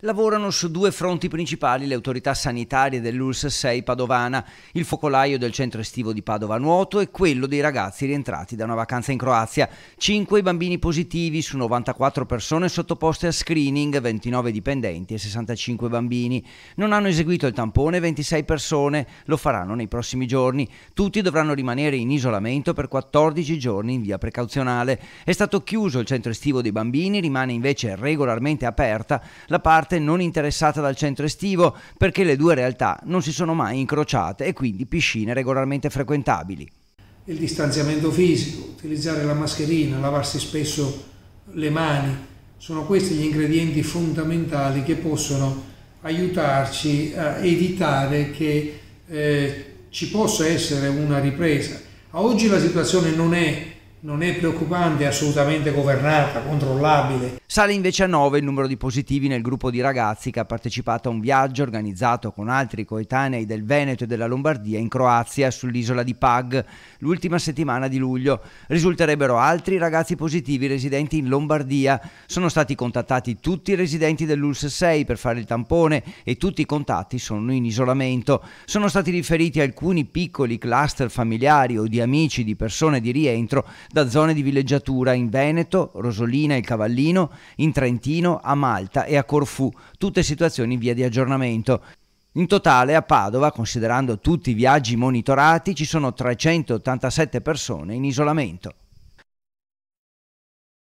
Lavorano su due fronti principali le autorità sanitarie dell'ULS 6 Padovana, il focolaio del centro estivo di Padova Nuoto e quello dei ragazzi rientrati da una vacanza in Croazia. 5 bambini positivi su 94 persone sottoposte a screening, 29 dipendenti e 65 bambini. Non hanno eseguito il tampone 26 persone, lo faranno nei prossimi giorni. Tutti dovranno rimanere in isolamento per 14 giorni in via precauzionale. È stato chiuso il centro estivo dei bambini, rimane invece regolarmente aperta la parte parte non interessata dal centro estivo perché le due realtà non si sono mai incrociate e quindi piscine regolarmente frequentabili. Il distanziamento fisico, utilizzare la mascherina, lavarsi spesso le mani, sono questi gli ingredienti fondamentali che possono aiutarci a evitare che eh, ci possa essere una ripresa. A oggi la situazione non è non è preoccupante, è assolutamente governata, controllabile. Sale invece a 9 il numero di positivi nel gruppo di ragazzi che ha partecipato a un viaggio organizzato con altri coetanei del Veneto e della Lombardia in Croazia sull'isola di Pag l'ultima settimana di luglio. Risulterebbero altri ragazzi positivi residenti in Lombardia. Sono stati contattati tutti i residenti dell'ULS 6 per fare il tampone e tutti i contatti sono in isolamento. Sono stati riferiti alcuni piccoli cluster familiari o di amici di persone di rientro da zone di villeggiatura in Veneto, Rosolina e il Cavallino, in Trentino, a Malta e a Corfù, tutte situazioni in via di aggiornamento. In totale a Padova, considerando tutti i viaggi monitorati, ci sono 387 persone in isolamento.